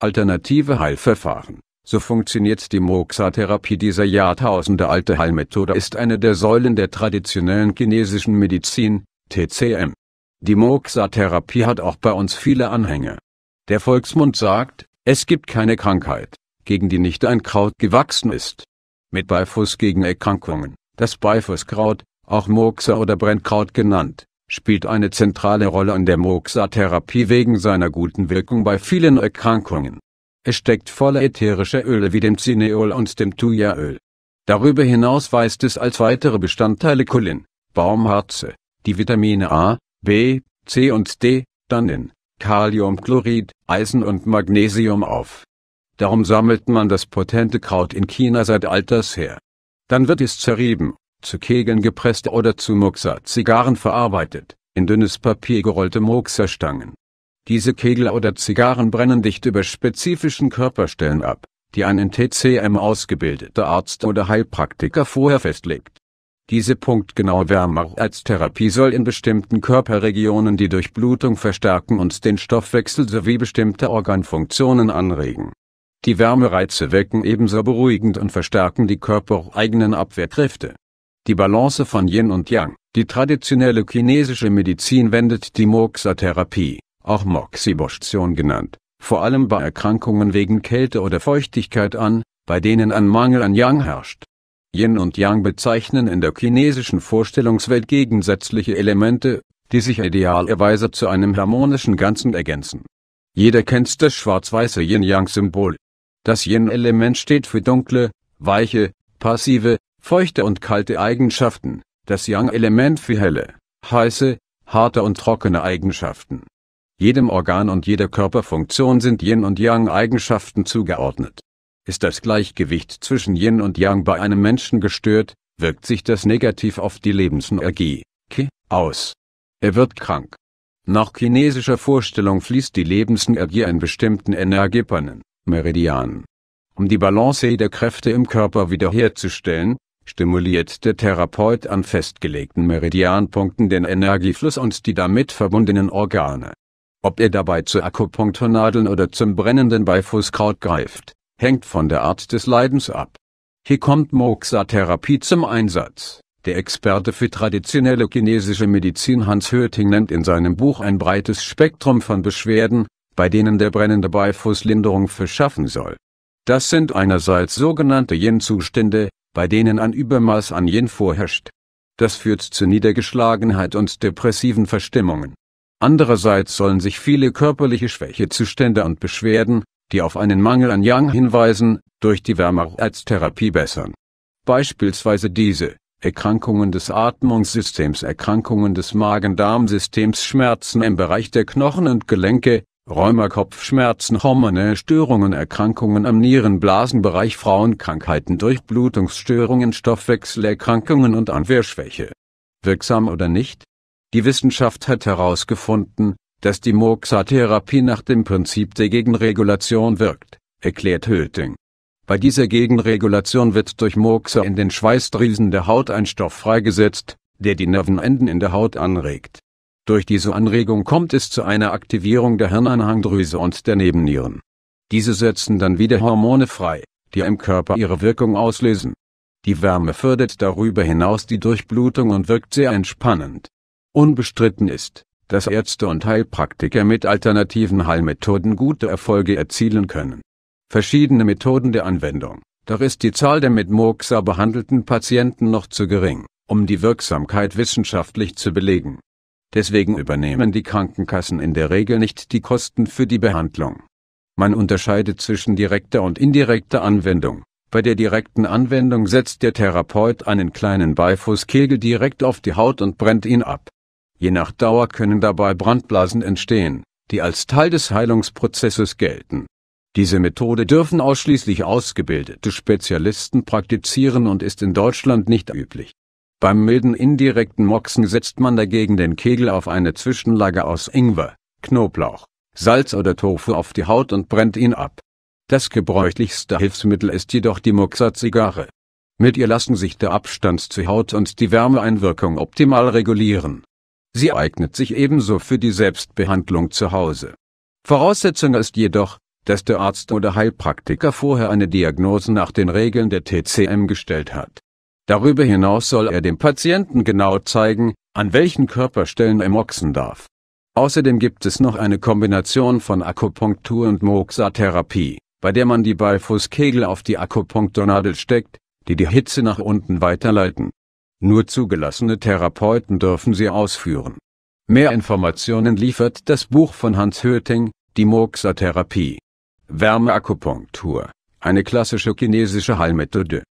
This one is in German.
Alternative Heilverfahren so funktioniert die Moxa-Therapie. Diese jahrtausendealte Heilmethode ist eine der Säulen der traditionellen chinesischen Medizin, TCM. Die Moxa-Therapie hat auch bei uns viele Anhänger. Der Volksmund sagt, es gibt keine Krankheit, gegen die nicht ein Kraut gewachsen ist. Mit Beifuß gegen Erkrankungen, das Beifußkraut, auch Moxa oder Brennkraut genannt, spielt eine zentrale Rolle in der moxa therapie wegen seiner guten Wirkung bei vielen Erkrankungen. Es steckt voller ätherischer Öle wie dem Cineol und dem Thujaöl. Darüber hinaus weist es als weitere Bestandteile Cholin, Baumharze, die Vitamine A, B, C und D, Tannin, Kaliumchlorid, Eisen und Magnesium auf. Darum sammelt man das potente Kraut in China seit alters her. Dann wird es zerrieben zu Kegeln gepresst oder zu muxa zigarren verarbeitet, in dünnes Papier gerollte muxa stangen Diese Kegel oder Zigarren brennen dicht über spezifischen Körperstellen ab, die ein in TCM ausgebildeter Arzt oder Heilpraktiker vorher festlegt. Diese punktgenaue Wärme als Therapie soll in bestimmten Körperregionen die Durchblutung verstärken und den Stoffwechsel sowie bestimmte Organfunktionen anregen. Die Wärmereize wirken ebenso beruhigend und verstärken die körpereigenen Abwehrkräfte die Balance von Yin und Yang. Die traditionelle chinesische Medizin wendet die Moxa-Therapie, auch Moxibustion genannt, vor allem bei Erkrankungen wegen Kälte oder Feuchtigkeit an, bei denen ein Mangel an Yang herrscht. Yin und Yang bezeichnen in der chinesischen Vorstellungswelt gegensätzliche Elemente, die sich idealerweise zu einem harmonischen Ganzen ergänzen. Jeder kennt das schwarz-weiße Yin-Yang-Symbol. Das Yin-Element steht für dunkle, weiche, passive, Feuchte und kalte Eigenschaften, das Yang-Element für helle, heiße, harte und trockene Eigenschaften. Jedem Organ und jeder Körperfunktion sind Yin und Yang-Eigenschaften zugeordnet. Ist das Gleichgewicht zwischen Yin und Yang bei einem Menschen gestört, wirkt sich das negativ auf die Lebensenergie Qi, aus. Er wird krank. Nach chinesischer Vorstellung fließt die Lebensenergie in bestimmten Energiepannen, Meridianen. Um die Balance der Kräfte im Körper wiederherzustellen, stimuliert der Therapeut an festgelegten Meridianpunkten den Energiefluss und die damit verbundenen Organe. Ob er dabei zu Akupunkturnadeln oder zum brennenden Beifußkraut greift, hängt von der Art des Leidens ab. Hier kommt Moxa-Therapie zum Einsatz. Der Experte für traditionelle chinesische Medizin Hans Hörting nennt in seinem Buch ein breites Spektrum von Beschwerden, bei denen der brennende Beifuß Linderung verschaffen soll. Das sind einerseits sogenannte Yin-Zustände, bei denen ein Übermaß an Yin vorherrscht. Das führt zu Niedergeschlagenheit und depressiven Verstimmungen. Andererseits sollen sich viele körperliche Schwächezustände und Beschwerden, die auf einen Mangel an Yang hinweisen, durch die Wärmearbeitstherapie bessern. Beispielsweise diese Erkrankungen des Atmungssystems, Erkrankungen des Magen-Darm-Systems, Schmerzen im Bereich der Knochen und Gelenke, Rheumerkopfschmerzen, Kopfschmerzen, hormonelle Störungen, Erkrankungen am Nierenblasenbereich, Frauenkrankheiten, Durchblutungsstörungen, Stoffwechselerkrankungen und Anwehrschwäche. Wirksam oder nicht? Die Wissenschaft hat herausgefunden, dass die Moxa-Therapie nach dem Prinzip der Gegenregulation wirkt, erklärt Höting. Bei dieser Gegenregulation wird durch Moxa in den Schweißdrüsen der Haut ein Stoff freigesetzt, der die Nervenenden in der Haut anregt. Durch diese Anregung kommt es zu einer Aktivierung der Hirnanhangdrüse und der Nebennieren. Diese setzen dann wieder Hormone frei, die im Körper ihre Wirkung auslösen. Die Wärme fördert darüber hinaus die Durchblutung und wirkt sehr entspannend. Unbestritten ist, dass Ärzte und Heilpraktiker mit alternativen Heilmethoden gute Erfolge erzielen können. Verschiedene Methoden der Anwendung, doch ist die Zahl der mit Moxa behandelten Patienten noch zu gering, um die Wirksamkeit wissenschaftlich zu belegen. Deswegen übernehmen die Krankenkassen in der Regel nicht die Kosten für die Behandlung. Man unterscheidet zwischen direkter und indirekter Anwendung. Bei der direkten Anwendung setzt der Therapeut einen kleinen Beifußkegel direkt auf die Haut und brennt ihn ab. Je nach Dauer können dabei Brandblasen entstehen, die als Teil des Heilungsprozesses gelten. Diese Methode dürfen ausschließlich ausgebildete Spezialisten praktizieren und ist in Deutschland nicht üblich. Beim milden indirekten Moxen setzt man dagegen den Kegel auf eine Zwischenlage aus Ingwer, Knoblauch, Salz oder Tofu auf die Haut und brennt ihn ab. Das gebräuchlichste Hilfsmittel ist jedoch die Moxa-Zigarre. Mit ihr lassen sich der Abstand zur Haut und die Wärmeeinwirkung optimal regulieren. Sie eignet sich ebenso für die Selbstbehandlung zu Hause. Voraussetzung ist jedoch, dass der Arzt oder Heilpraktiker vorher eine Diagnose nach den Regeln der TCM gestellt hat Darüber hinaus soll er dem Patienten genau zeigen, an welchen Körperstellen er moxen darf. Außerdem gibt es noch eine Kombination von Akupunktur und Moxa-Therapie, bei der man die Beifußkegel auf die Akupunkturnadel steckt, die die Hitze nach unten weiterleiten. Nur zugelassene Therapeuten dürfen sie ausführen. Mehr Informationen liefert das Buch von Hans Höting, Die Moxa-Therapie. Wärmeakupunktur, eine klassische chinesische Heilmethode.